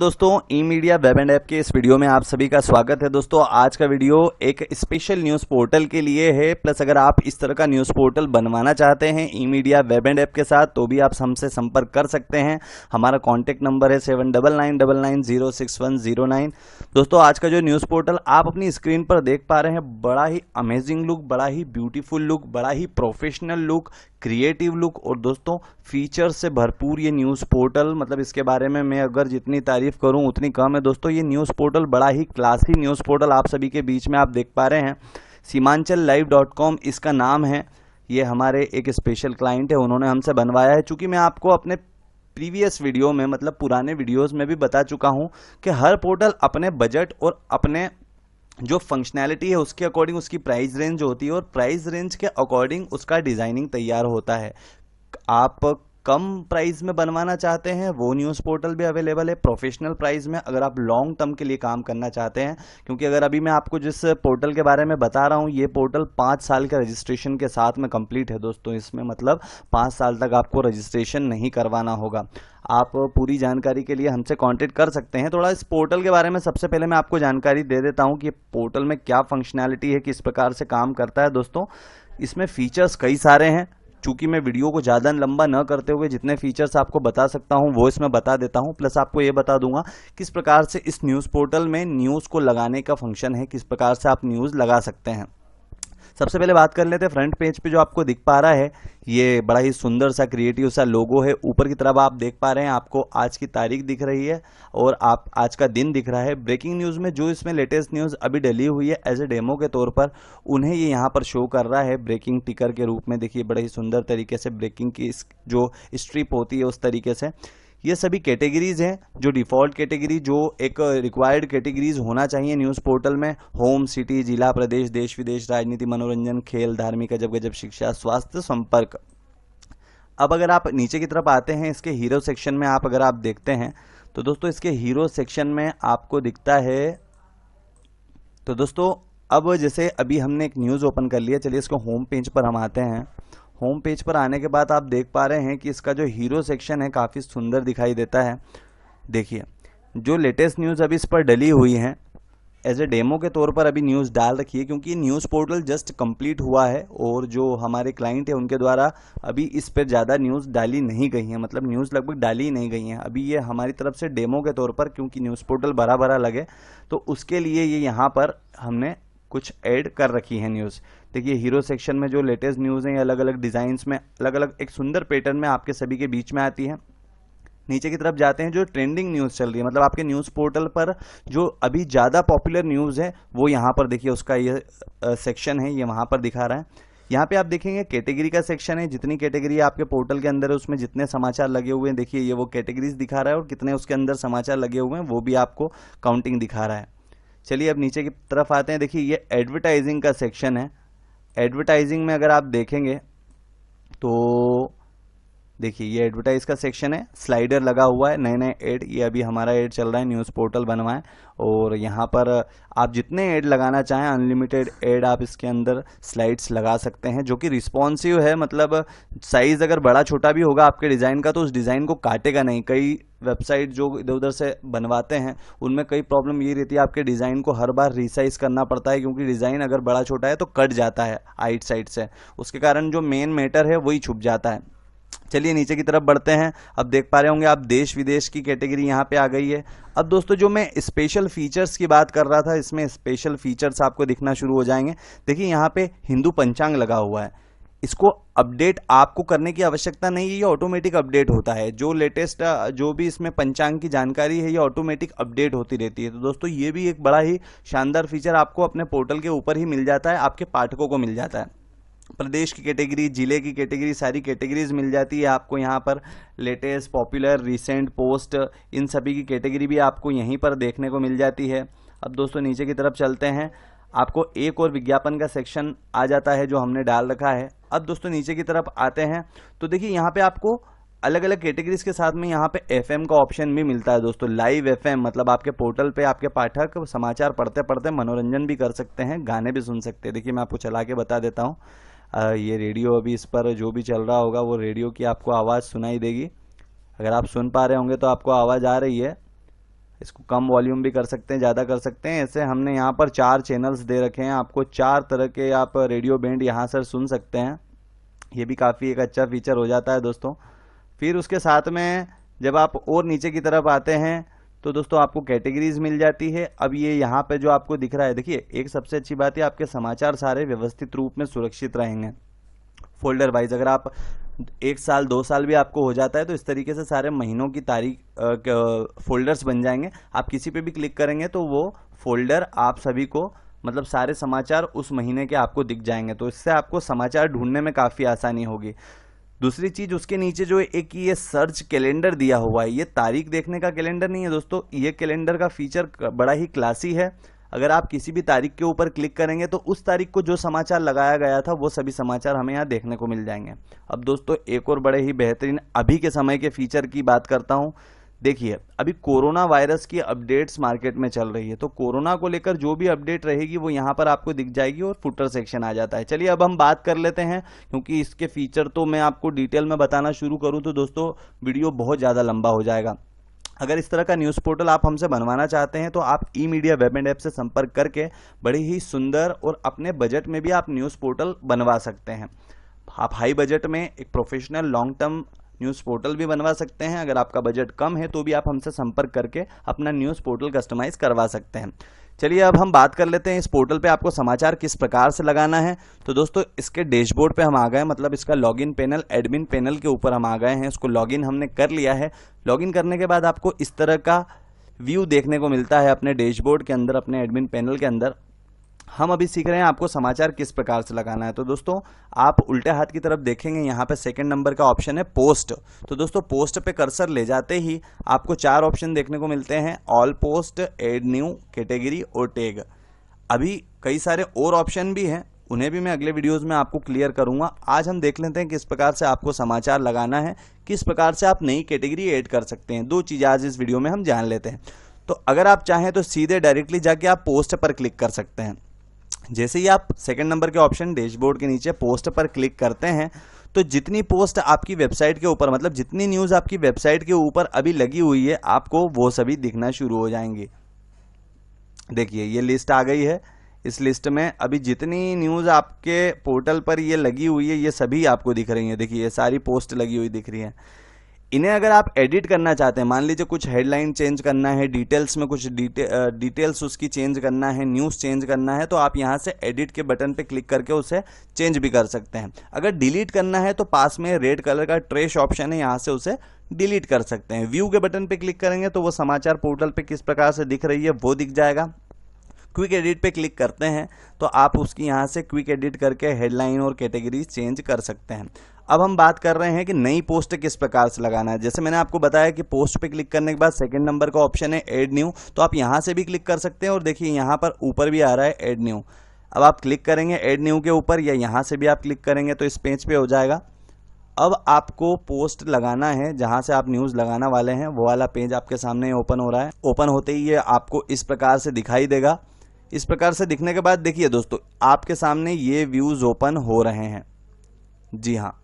दोस्तों E Media Web and App के इस वीडियो में आप सभी का स्वागत है दोस्तों आज का वीडियो एक स्पेशल न्यूज़ पोर्टल के लिए है प्लस अगर आप इस तरह का न्यूज़ पोर्टल बनवाना चाहते हैं E Media Web and App के साथ तो भी आप हमसे संपर्क कर सकते हैं हमारा कॉन्टैक्ट नंबर है seven double nine double nine zero six one zero nine दोस्तों आज का जो न्यूज़ पोर्टल आप अपनी स्क्रीन पर देख पा रहे हैं बड़ा ही अमेजिंग लुक बड़ा ही ब्यूटीफुल लुक बड़ा ही प्रोफेशनल लुक क्रिएटिव लुक और दोस्तों फीचर से भरपूर ये न्यूज़ पोर्टल मतलब इसके बारे में मैं अगर जितनी तारीफ़ करूं उतनी कम है दोस्तों ये न्यूज़ पोर्टल बड़ा ही क्लासी न्यूज़ पोर्टल आप सभी के बीच में आप देख पा रहे हैं सीमांचल लाइव डॉट कॉम इसका नाम है ये हमारे एक स्पेशल क्लाइंट है उन्होंने हमसे बनवाया है चूँकि मैं आपको अपने प्रीवियस वीडियो में मतलब पुराने वीडियोस में भी बता चुका हूँ कि हर पोर्टल अपने बजट और अपने जो फंक्शनैलिटी है उसके अकॉर्डिंग उसकी प्राइस रेंज होती है और प्राइस रेंज के अकॉर्डिंग उसका डिज़ाइनिंग तैयार होता है आप कम प्राइस में बनवाना चाहते हैं वो न्यूज़ पोर्टल भी अवेलेबल है प्रोफेशनल प्राइस में अगर आप लॉन्ग टर्म के लिए काम करना चाहते हैं क्योंकि अगर अभी मैं आपको जिस पोर्टल के बारे में बता रहा हूँ ये पोर्टल पाँच साल के रजिस्ट्रेशन के साथ में कंप्लीट है दोस्तों इसमें मतलब पाँच साल तक आपको रजिस्ट्रेशन नहीं करवाना होगा आप पूरी जानकारी के लिए हमसे कांटेक्ट कर सकते हैं थोड़ा इस पोर्टल के बारे में सबसे पहले मैं आपको जानकारी दे देता हूँ कि पोर्टल में क्या फंक्शनैलिटी है किस प्रकार से काम करता है दोस्तों इसमें फीचर्स कई सारे हैं चूंकि मैं वीडियो को ज़्यादा लंबा न करते हुए जितने फीचर्स आपको बता सकता हूँ वो इसमें बता देता हूँ प्लस आपको ये बता दूंगा किस प्रकार से इस न्यूज़ पोर्टल में न्यूज़ को लगाने का फंक्शन है किस प्रकार से आप न्यूज़ लगा सकते हैं सबसे पहले बात कर लेते हैं फ्रंट पेज पे जो आपको दिख पा रहा है ये बड़ा ही सुंदर सा क्रिएटिव सा लोगो है ऊपर की तरफ आप देख पा रहे हैं आपको आज की तारीख दिख रही है और आप आज का दिन दिख रहा है ब्रेकिंग न्यूज़ में जो इसमें लेटेस्ट न्यूज़ अभी डली हुई है एज ए डेमो के तौर पर उन्हें ये यहाँ पर शो कर रहा है ब्रेकिंग टिकर के रूप में देखिए बड़े ही सुंदर तरीके से ब्रेकिंग की जो स्ट्रिप होती है उस तरीके से ये सभी कैटेगरीज हैं जो डिफ़ॉल्ट कैटेगरी जो एक रिक्वायर्ड uh, कैटेगरीज होना चाहिए न्यूज़ पोर्टल में होम सिटी जिला प्रदेश देश विदेश राजनीति मनोरंजन खेल धार्मिक अजब गजब शिक्षा स्वास्थ्य संपर्क अब अगर आप नीचे की तरफ आते हैं इसके हीरो सेक्शन में आप अगर आप देखते हैं तो दोस्तों इसके हीरो सेक्शन में आपको दिखता है तो दोस्तों अब जैसे अभी हमने एक न्यूज़ ओपन कर लिया चलिए इसको होम पेज पर हम आते हैं होम पेज पर आने के बाद आप देख पा रहे हैं कि इसका जो हीरो सेक्शन है काफ़ी सुंदर दिखाई देता है देखिए जो लेटेस्ट न्यूज़ अभी इस पर डली हुई हैं एज ए डेमो के तौर पर अभी न्यूज़ डाल रखी है क्योंकि न्यूज़ पोर्टल जस्ट कंप्लीट हुआ है और जो हमारे क्लाइंट हैं उनके द्वारा अभी इस पर ज़्यादा न्यूज़ डाली नहीं गई है मतलब न्यूज़ लगभग डाली ही नहीं गई हैं अभी ये हमारी तरफ से डेमो के तौर पर क्योंकि न्यूज़ पोर्टल भरा भरा लगे तो उसके लिए ये यहाँ पर हमने कुछ ऐड कर रखी है न्यूज़ देखिए हीरो सेक्शन में जो लेटेस्ट न्यूज़ हैं अलग अलग डिज़ाइंस में अलग अलग एक सुंदर पैटर्न में आपके सभी के बीच में आती है नीचे की तरफ जाते हैं जो ट्रेंडिंग न्यूज़ चल रही है मतलब आपके न्यूज़ पोर्टल पर जो अभी ज़्यादा पॉपुलर न्यूज़ है वो यहाँ पर देखिए उसका ये सेक्शन है ये वहाँ पर दिखा रहा है यहाँ पे आप देखेंगे कैटेगरी का सेक्शन है जितनी कैटेगरी आपके पोर्टल के अंदर है उसमें जितने समाचार लगे हुए हैं देखिए ये वो कैटेगरीज दिखा रहा है और कितने उसके अंदर समाचार लगे हुए हैं वो भी आपको काउंटिंग दिखा रहा है चलिए अब नीचे की तरफ आते हैं देखिए ये एडवर्टाइजिंग का सेक्शन है एडवर्टाइजिंग में अगर आप देखेंगे तो देखिए ये एडवर्टाइज का सेक्शन है स्लाइडर लगा हुआ है नए नए एड ये अभी हमारा एड चल रहा है न्यूज़ पोर्टल बनवा है और यहाँ पर आप जितने एड लगाना चाहें अनलिमिटेड एड आप इसके अंदर स्लाइड्स लगा सकते हैं जो कि रिस्पॉन्सिव है मतलब साइज़ अगर बड़ा छोटा भी होगा आपके डिज़ाइन का तो उस डिज़ाइन को काटेगा नहीं कई वेबसाइट जो इधर उधर से बनवाते हैं उनमें कई प्रॉब्लम ये रहती है आपके डिज़ाइन को हर बार रिसाइज करना पड़ता है क्योंकि डिज़ाइन अगर बड़ा छोटा है तो कट जाता है आइट साइड से उसके कारण जो मेन मैटर है वही छुप जाता है चलिए नीचे की तरफ बढ़ते हैं अब देख पा रहे होंगे आप देश विदेश की कैटेगरी यहाँ पे आ गई है अब दोस्तों जो मैं स्पेशल फीचर्स की बात कर रहा था इसमें स्पेशल फीचर्स आपको दिखना शुरू हो जाएंगे देखिए यहाँ पे हिंदू पंचांग लगा हुआ है इसको अपडेट आपको करने की आवश्यकता नहीं है ये ऑटोमेटिक अपडेट होता है जो लेटेस्ट जो भी इसमें पंचांग की जानकारी है ये ऑटोमेटिक अपडेट होती रहती है तो दोस्तों ये भी एक बड़ा ही शानदार फीचर आपको अपने पोर्टल के ऊपर ही मिल जाता है आपके पाठकों को मिल जाता है प्रदेश की कैटेगरी ज़िले की कैटेगरी सारी कैटेगरीज मिल जाती है आपको यहाँ पर लेटेस्ट पॉपुलर रिसेंट पोस्ट इन सभी की कैटेगरी भी आपको यहीं पर देखने को मिल जाती है अब दोस्तों नीचे की तरफ चलते हैं आपको एक और विज्ञापन का सेक्शन आ जाता है जो हमने डाल रखा है अब दोस्तों नीचे की तरफ आते हैं तो देखिए यहाँ पे आपको अलग अलग कैटेगरीज के साथ में यहाँ पे एफएम का ऑप्शन भी मिलता है दोस्तों लाइव एफएम मतलब आपके पोर्टल पे आपके पाठक समाचार पढ़ते पढ़ते मनोरंजन भी कर सकते हैं गाने भी सुन सकते हैं देखिए मैं आपको चला के बता देता हूँ ये रेडियो अभी इस पर जो भी चल रहा होगा वो रेडियो की आपको आवाज़ सुनाई देगी अगर आप सुन पा रहे होंगे तो आपको आवाज़ आ रही है इसको कम वॉल्यूम भी कर सकते हैं ज़्यादा कर सकते हैं ऐसे हमने यहाँ पर चार चैनल्स दे रखे हैं आपको चार तरह के आप रेडियो बैंड यहाँ से सुन सकते हैं ये भी काफ़ी एक अच्छा फीचर हो जाता है दोस्तों फिर उसके साथ में जब आप और नीचे की तरफ आते हैं तो दोस्तों आपको कैटेगरीज मिल जाती है अब ये यहाँ पे जो आपको दिख रहा है देखिए एक सबसे अच्छी बात है आपके समाचार सारे व्यवस्थित रूप में सुरक्षित रहेंगे फोल्डर वाइज अगर आप एक साल दो साल भी आपको हो जाता है तो इस तरीके से सारे महीनों की तारीख फोल्डर्स बन जाएंगे आप किसी पे भी क्लिक करेंगे तो वो फोल्डर आप सभी को मतलब सारे समाचार उस महीने के आपको दिख जाएंगे तो इससे आपको समाचार ढूंढने में काफ़ी आसानी होगी दूसरी चीज़ उसके नीचे जो एक ये सर्च कैलेंडर दिया हुआ है ये तारीख देखने का कैलेंडर नहीं है दोस्तों ये कैलेंडर का फीचर बड़ा ही क्लासी है अगर आप किसी भी तारीख के ऊपर क्लिक करेंगे तो उस तारीख को जो समाचार लगाया गया था वो सभी समाचार हमें यहाँ देखने को मिल जाएंगे अब दोस्तों एक और बड़े ही बेहतरीन अभी के समय के फीचर की बात करता हूँ देखिए अभी कोरोना वायरस की अपडेट्स मार्केट में चल रही है तो कोरोना को लेकर जो भी अपडेट रहेगी वो यहाँ पर आपको दिख जाएगी और फुटर सेक्शन आ जाता है चलिए अब हम बात कर लेते हैं क्योंकि इसके फीचर तो मैं आपको डिटेल में बताना शुरू करूँ तो दोस्तों वीडियो बहुत ज़्यादा लंबा हो जाएगा अगर इस तरह का न्यूज़ पोर्टल आप हमसे बनवाना चाहते हैं तो आप E Media Web and App से संपर्क करके बड़े ही सुंदर और अपने बजट में भी आप न्यूज़ पोर्टल बनवा सकते हैं आप हाई बजट में एक professional long term news portal भी बनवा सकते हैं अगर आपका बजट कम है तो भी आप हमसे संपर्क करके अपना न्यूज़ पोर्टल कस्टमाइज़ करवा सकते हैं चलिए अब हम बात कर लेते हैं इस पोर्टल पे आपको समाचार किस प्रकार से लगाना है तो दोस्तों इसके डैशबोर्ड पे हम आ गए मतलब इसका लॉगिन पैनल एडमिन पैनल के ऊपर हम आ गए हैं इसको लॉगिन हमने कर लिया है लॉगिन करने के बाद आपको इस तरह का व्यू देखने को मिलता है अपने डैशबोर्ड के अंदर अपने एडमिन पैनल के अंदर हम अभी सीख रहे हैं आपको समाचार किस प्रकार से लगाना है तो दोस्तों आप उल्टे हाथ की तरफ देखेंगे यहाँ पे सेकंड नंबर का ऑप्शन है पोस्ट तो दोस्तों पोस्ट पे कर्सर ले जाते ही आपको चार ऑप्शन देखने को मिलते हैं all post add new category और टेग अभी कई सारे और ऑप्शन भी हैं उन्हें भी मैं अगले वीडियोज़ में आपको क्लियर करूंगा आज हम देख लेते हैं किस प्रकार से आपको समाचार लगाना है किस प्रकार से आप नई कैटेगरी एड कर सकते हैं दो चीज़ें आज इस वीडियो में हम जान लेते हैं तो अगर आप चाहें तो सीधे डायरेक्टली जाके आप पोस्ट पर क्लिक कर सकते हैं जैसे ही आप सेकंड नंबर के ऑप्शन डैशबोर्ड के नीचे पोस्ट पर क्लिक करते हैं तो जितनी पोस्ट आपकी वेबसाइट के ऊपर मतलब जितनी न्यूज़ आपकी वेबसाइट के ऊपर अभी लगी हुई है आपको वो सभी दिखना शुरू हो जाएंगी देखिए ये लिस्ट आ गई है इस लिस्ट में अभी जितनी न्यूज़ आपके पोर्टल पर ये लगी हुई है ये सभी आपको दिख रही है देखिए ये सारी पोस्ट लगी हुई दिख रही है इन्हें अगर आप एडिट करना चाहते हैं मान लीजिए कुछ हेडलाइन चेंज करना है डिटेल्स में कुछ डिटेल्स उसकी चेंज करना है न्यूज़ चेंज करना है तो आप यहाँ से एडिट के बटन पे क्लिक करके उसे चेंज भी कर सकते हैं अगर डिलीट करना है तो पास में रेड कलर का ट्रेश ऑप्शन है यहाँ से उसे डिलीट कर सकते हैं व्यू के बटन पे क्लिक करेंगे तो वो समाचार पोर्टल पे किस प्रकार से दिख रही है वो दिख जाएगा क्विक एडिट पे क्लिक करते हैं तो आप उसकी यहाँ से क्विक एडिट करके हेडलाइन और कैटेगरी चेंज कर सकते हैं अब हम बात कर रहे हैं कि नई पोस्ट किस प्रकार से लगाना है जैसे मैंने आपको बताया कि पोस्ट पे क्लिक करने के बाद सेकंड नंबर का ऑप्शन है एड न्यू तो आप यहाँ से भी क्लिक कर सकते हैं और देखिए यहाँ पर ऊपर भी आ रहा है एड न्यू अब आप क्लिक करेंगे एड न्यू के ऊपर या यहाँ से भी आप क्लिक करेंगे तो इस पेज पर पे हो जाएगा अब आपको पोस्ट लगाना है जहाँ से आप न्यूज़ लगाना वाले हैं वो वाला पेज आपके सामने ओपन हो रहा है ओपन होते ही ये आपको इस प्रकार से दिखाई देगा इस प्रकार से दिखने के बाद देखिए दोस्तों आपके सामने ये व्यूज़ ओपन हो रहे हैं जी हाँ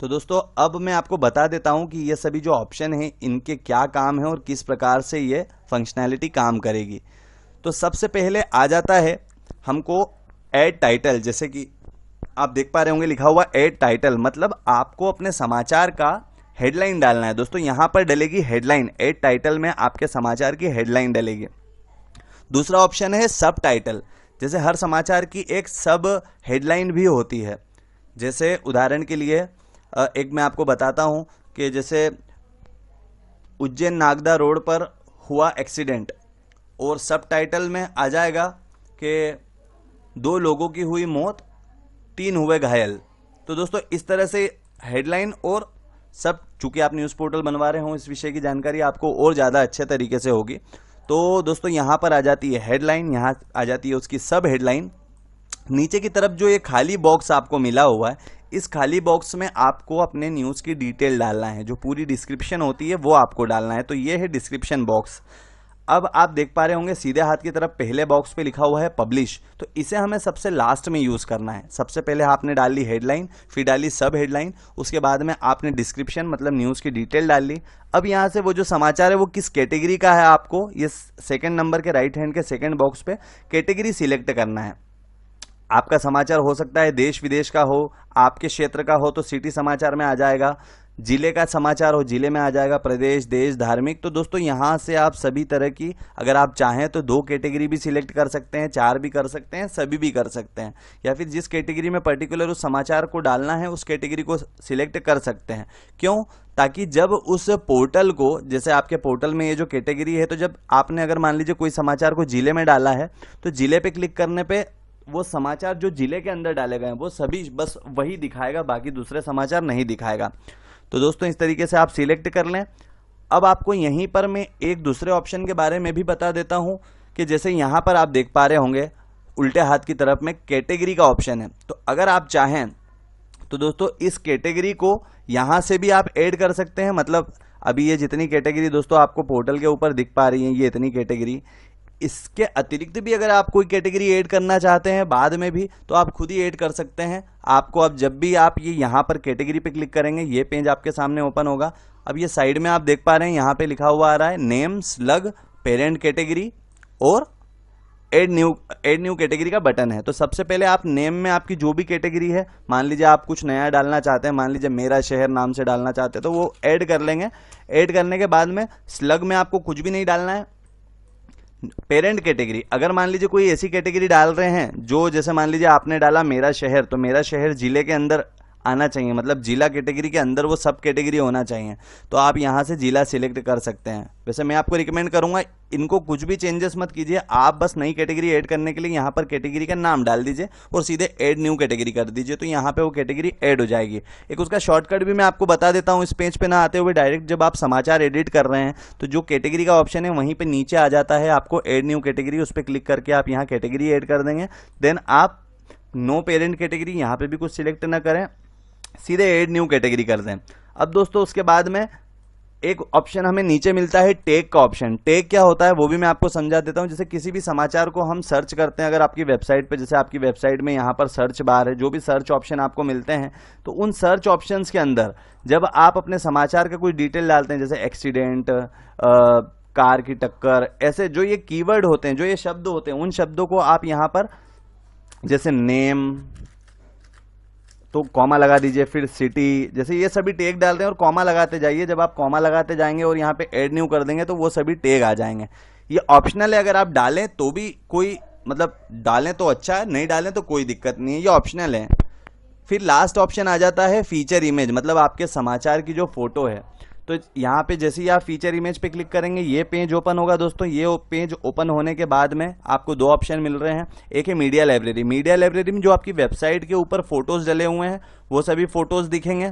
तो दोस्तों अब मैं आपको बता देता हूँ कि ये सभी जो ऑप्शन हैं इनके क्या काम हैं और किस प्रकार से ये फंक्शनैलिटी काम करेगी तो सबसे पहले आ जाता है हमको एड टाइटल जैसे कि आप देख पा रहे होंगे लिखा हुआ एड टाइटल मतलब आपको अपने समाचार का हेडलाइन डालना है दोस्तों यहाँ पर डलेगी हेडलाइन एड टाइटल में आपके समाचार की हेडलाइन डलेगी दूसरा ऑप्शन है सब टाइटल जैसे हर समाचार की एक सब हेडलाइन भी होती है जैसे उदाहरण के लिए एक मैं आपको बताता हूँ कि जैसे उज्जैन नागदा रोड पर हुआ एक्सीडेंट और सब टाइटल में आ जाएगा कि दो लोगों की हुई मौत तीन हुए घायल तो दोस्तों इस तरह से हेडलाइन और सब चूँकि आप न्यूज़ पोर्टल बनवा रहे हों इस विषय की जानकारी आपको और ज़्यादा अच्छे तरीके से होगी तो दोस्तों यहाँ पर आ जाती है हेडलाइन यहाँ आ जाती है उसकी सब हेडलाइन नीचे की तरफ जो ये खाली बॉक्स आपको मिला हुआ है इस खाली बॉक्स में आपको अपने न्यूज़ की डिटेल डालना है जो पूरी डिस्क्रिप्शन होती है वो आपको डालना है तो ये है डिस्क्रिप्शन बॉक्स अब आप देख पा रहे होंगे सीधे हाथ की तरफ पहले बॉक्स पे लिखा हुआ है पब्लिश तो इसे हमें सबसे लास्ट में यूज़ करना है सबसे पहले आपने डाल ली हेडलाइन फिर डाली सब हेडलाइन उसके बाद में आपने डिस्क्रिप्शन मतलब न्यूज़ की डिटेल डाल ली अब यहाँ से वो जो समाचार है वो किस कैटेगरी का है आपको ये सेकेंड नंबर के राइट हैंड के सेकेंड बॉक्स पर कैटेगरी सिलेक्ट करना है आपका समाचार हो सकता है देश विदेश का हो आपके क्षेत्र का हो तो सिटी समाचार में आ जाएगा जिले का समाचार हो जिले में आ जाएगा प्रदेश देश धार्मिक तो दोस्तों यहाँ से आप सभी तरह की अगर आप चाहें तो दो कैटेगरी भी सिलेक्ट कर सकते हैं चार भी कर सकते हैं सभी भी कर सकते हैं या फिर जिस कैटेगरी में पर्टिकुलर उस समाचार को डालना है उस कैटेगरी को सिलेक्ट कर सकते हैं क्यों ताकि जब उस पोर्टल को जैसे आपके पोर्टल में ये जो कैटेगरी है तो जब आपने अगर मान लीजिए कोई समाचार को ज़िले में डाला है तो ज़िले पे क्लिक करने पे वो समाचार जो जिले के अंदर डाले गए हैं वो सभी बस वही दिखाएगा बाकी दूसरे समाचार नहीं दिखाएगा तो दोस्तों इस तरीके से आप सिलेक्ट कर लें अब आपको यहीं पर मैं एक दूसरे ऑप्शन के बारे में भी बता देता हूँ कि जैसे यहाँ पर आप देख पा रहे होंगे उल्टे हाथ की तरफ में कैटेगरी का ऑप्शन है तो अगर आप चाहें तो दोस्तों इस कैटेगरी को यहाँ से भी आप ऐड कर सकते हैं मतलब अभी ये जितनी कैटेगरी दोस्तों आपको पोर्टल के ऊपर दिख पा रही है ये इतनी कैटेगरी इसके अतिरिक्त भी अगर आप कोई कैटेगरी ऐड करना चाहते हैं बाद में भी तो आप खुद ही ऐड कर सकते हैं आपको अब जब भी आप ये यहाँ पर कैटेगरी पे क्लिक करेंगे ये पेज आपके सामने ओपन होगा अब ये साइड में आप देख पा रहे हैं यहाँ पे लिखा हुआ आ रहा है नेम स्लग पेरेंट कैटेगरी और add new add new category का बटन है तो सबसे पहले आप नेम में आपकी जो भी कैटेगरी है मान लीजिए आप कुछ नया डालना चाहते हैं मान लीजिए मेरा शहर नाम से डालना चाहते हैं तो वो ऐड कर लेंगे ऐड करने के बाद में स्लग में आपको कुछ भी नहीं डालना है पेरेंट कैटेगरी अगर मान लीजिए कोई ऐसी कैटेगरी डाल रहे हैं जो जैसे मान लीजिए आपने डाला मेरा शहर तो मेरा शहर जिले के अंदर आना चाहिए मतलब जिला कैटेगरी के अंदर वो सब कैटेगरी होना चाहिए तो आप यहाँ से जिला सिलेक्ट कर सकते हैं वैसे मैं आपको रिकमेंड करूँगा इनको कुछ भी चेंजेस मत कीजिए आप बस नई कैटेगरी ऐड करने के लिए यहाँ पर कैटेगरी का नाम डाल दीजिए और सीधे ऐड न्यू कैटेगरी कर दीजिए तो यहाँ पे वो कैटेगरी ऐड हो जाएगी एक उसका शॉर्टकट भी मैं आपको बता देता हूँ इस पेज पे ना आते हुए डायरेक्ट जब आप समाचार एडिट कर रहे हैं तो जो कैटेगरी का ऑप्शन है वहीं पर नीचे आ जाता है आपको एड न्यू कैटेगरी उस पर क्लिक करके आप यहाँ कैटेगरी एड कर देंगे देन आप नो पेरेंट कैटेगरी यहाँ पे भी कुछ सिलेक्ट ना करें सीधे एड न्यू कैटेगरी करते हैं अब दोस्तों उसके बाद में एक ऑप्शन हमें नीचे मिलता है टेक का ऑप्शन टेक क्या होता है वो भी मैं आपको समझा देता हूं जैसे किसी भी समाचार को हम सर्च करते हैं अगर आपकी वेबसाइट पे जैसे आपकी वेबसाइट में यहां पर सर्च बार है जो भी सर्च ऑप्शन आपको मिलते हैं तो उन सर्च ऑप्शंस के अंदर जब आप अपने समाचार का कोई डिटेल डालते हैं जैसे एक्सीडेंट कार की टक्कर ऐसे जो ये कीवर्ड होते हैं जो ये शब्द होते हैं उन शब्दों को आप यहाँ पर जैसे नेम तो कॉमा लगा दीजिए फिर सिटी जैसे ये सभी टेग डालते हैं और कॉमा लगाते जाइए जब आप कॉमा लगाते जाएंगे और यहाँ पे एड न्यू कर देंगे तो वो सभी टेग आ जाएंगे ये ऑप्शनल है अगर आप डालें तो भी कोई मतलब डालें तो अच्छा है नहीं डालें तो कोई दिक्कत नहीं है ये ऑप्शनल है फिर लास्ट ऑप्शन आ जाता है फीचर इमेज मतलब आपके समाचार की जो फ़ोटो है तो यहाँ पे जैसे ही आप फीचर इमेज पे क्लिक करेंगे ये पेज ओपन होगा दोस्तों ये पेज ओपन होने के बाद में आपको दो ऑप्शन मिल रहे हैं एक है मीडिया लाइब्रेरी मीडिया लाइब्रेरी में जो आपकी वेबसाइट के ऊपर फोटोज डले हुए हैं वो सभी फोटोज दिखेंगे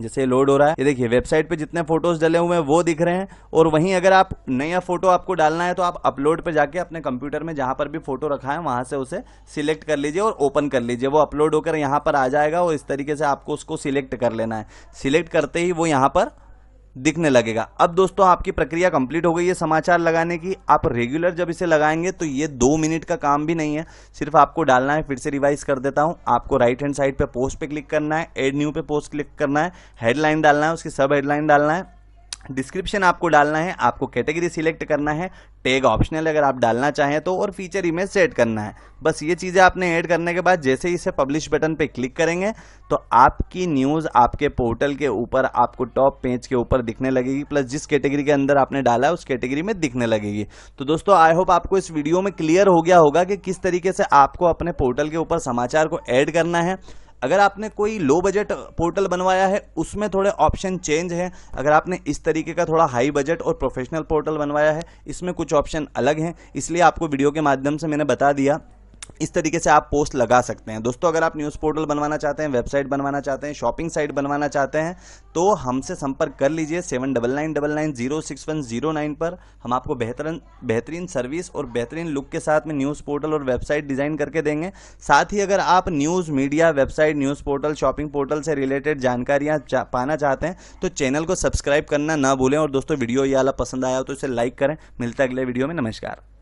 जैसे लोड हो रहा है ये देखिए वेबसाइट पे जितने फोटोज डले हुए हैं वो दिख रहे हैं और वहीं अगर आप नया फोटो आपको डालना है तो आप अपलोड पे जाके अपने कंप्यूटर में जहाँ पर भी फोटो रखा है वहाँ से उसे सिलेक्ट कर लीजिए और ओपन कर लीजिए वो अपलोड होकर यहाँ पर आ जाएगा और इस तरीके से आपको उसको सिलेक्ट कर लेना है सिलेक्ट करते ही वो यहाँ पर दिखने लगेगा अब दोस्तों आपकी प्रक्रिया कंप्लीट हो गई है समाचार लगाने की आप रेगुलर जब इसे लगाएंगे तो ये दो मिनट का काम भी नहीं है सिर्फ आपको डालना है फिर से रिवाइज कर देता हूँ आपको राइट हैंड साइड पे पोस्ट पे क्लिक करना है एड न्यू पे पोस्ट क्लिक करना है हेडलाइन डालना है उसकी सब हेडलाइन डालना है डिस्क्रिप्शन आपको डालना है आपको कैटेगरी सिलेक्ट करना है टैग ऑप्शनल अगर आप डालना चाहें तो और फीचर इमेज सेट करना है बस ये चीज़ें आपने ऐड करने के बाद जैसे ही इसे पब्लिश बटन पे क्लिक करेंगे तो आपकी न्यूज़ आपके पोर्टल के ऊपर आपको टॉप पेज के ऊपर दिखने लगेगी प्लस जिस कैटेगरी के अंदर आपने डाला है उस कैटेगरी में दिखने लगेगी तो दोस्तों आई होप आपको इस वीडियो में क्लियर हो गया होगा कि किस तरीके से आपको अपने पोर्टल के ऊपर समाचार को ऐड करना है अगर आपने कोई लो बजट पोर्टल बनवाया है उसमें थोड़े ऑप्शन चेंज हैं अगर आपने इस तरीके का थोड़ा हाई बजट और प्रोफेशनल पोर्टल बनवाया है इसमें कुछ ऑप्शन अलग हैं इसलिए आपको वीडियो के माध्यम से मैंने बता दिया इस तरीके से आप पोस्ट लगा सकते हैं दोस्तों अगर आप न्यूज़ पोर्टल बनवाना चाहते हैं वेबसाइट बनवाना चाहते हैं शॉपिंग साइट बनवाना चाहते हैं तो हमसे संपर्क कर लीजिए seven double nine double nine zero six one zero nine पर हम आपको बेहतरन बेहतरीन सर्विस और बेहतरीन लुक के साथ में न्यूज़ पोर्टल और वेबसाइट डिज़ाइन करके देंगे साथ ही अगर आप news media website news portal shopping portal से रिलेटेड जानकारियाँ चा, पाना चाहते हैं तो चैनल को सब्सक्राइब करना ना भूलें और दोस्तों वीडियो ये वाला पसंद आया हो तो इसे लाइक करें मिलता अगले वीडियो में नमस्कार